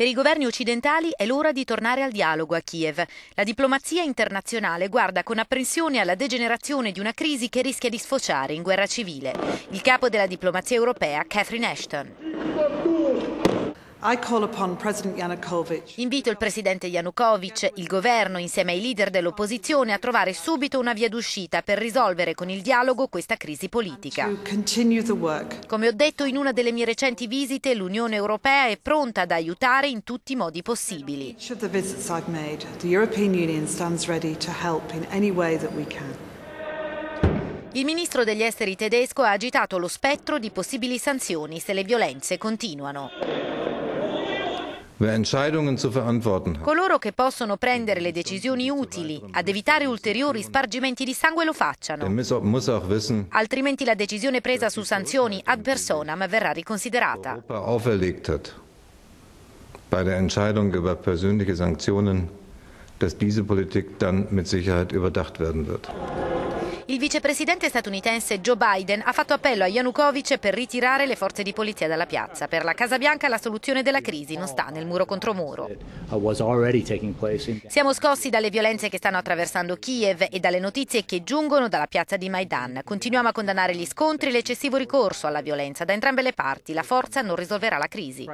Per i governi occidentali è l'ora di tornare al dialogo a Kiev. La diplomazia internazionale guarda con apprensione alla degenerazione di una crisi che rischia di sfociare in guerra civile. Il capo della diplomazia europea, Catherine Ashton. Invito il presidente Yanukovych, il governo insieme ai leader dell'opposizione a trovare subito una via d'uscita per risolvere con il dialogo questa crisi politica. Come ho detto in una delle mie recenti visite, l'Unione Europea è pronta ad aiutare in tutti i modi possibili. Il ministro degli esteri tedesco ha agitato lo spettro di possibili sanzioni se le violenze continuano. Coloro che possono prendere le decisioni utili ad evitare ulteriori spargimenti di sangue lo facciano. Altrimenti la decisione presa su sanzioni ad personam verrà riconsiderata. Bei der Entscheidung über persönliche Sanktionen, dass diese Politik dann mit Sicherheit überdacht werden wird. Il vicepresidente statunitense Joe Biden ha fatto appello a Yanukovych per ritirare le forze di polizia dalla piazza. Per la Casa Bianca la soluzione della crisi non sta nel muro contro muro. Siamo scossi dalle violenze che stanno attraversando Kiev e dalle notizie che giungono dalla piazza di Maidan. Continuiamo a condannare gli scontri e l'eccessivo ricorso alla violenza da entrambe le parti. La forza non risolverà la crisi.